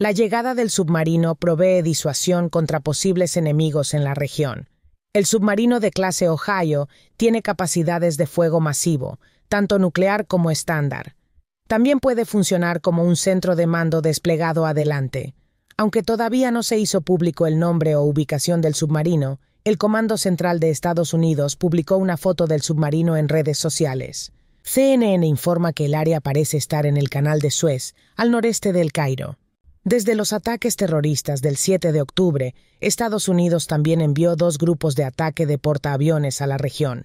La llegada del submarino provee disuasión contra posibles enemigos en la región. El submarino de clase Ohio tiene capacidades de fuego masivo, tanto nuclear como estándar. También puede funcionar como un centro de mando desplegado adelante. Aunque todavía no se hizo público el nombre o ubicación del submarino, el Comando Central de Estados Unidos publicó una foto del submarino en redes sociales. CNN informa que el área parece estar en el Canal de Suez, al noreste del Cairo. Desde los ataques terroristas del 7 de octubre, Estados Unidos también envió dos grupos de ataque de portaaviones a la región.